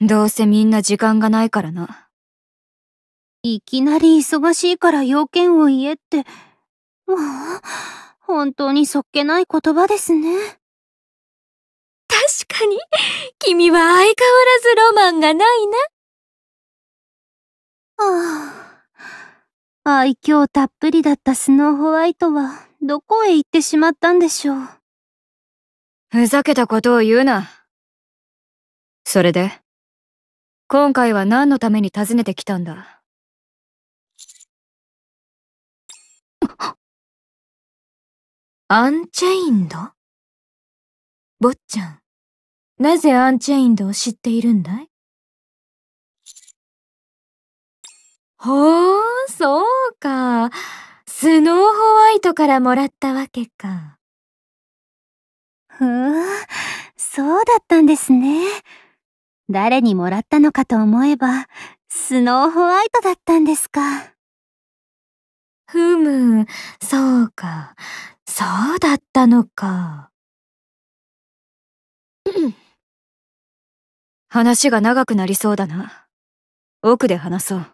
どうせみんな時間がないからな。いきなり忙しいから要件を言えって、もう、本当にそっけない言葉ですね。確かに、君は相変わらずロマンがないな。ああ、愛嬌たっぷりだったスノーホワイトは、どこへ行ってしまったんでしょう。ふざけたことを言うな。それで今回は何のために訪ねてきたんだ アンチェインド坊ちゃん、なぜアンチェインドを知っているんだいほう、そうか。スノーホワイトからもらったわけか。ふーん、そうだったんですね。誰にもらったのかと思えば、スノーホワイトだったんですか。ふむ、そうか。そうだったのか。話が長くなりそうだな。奥で話そう。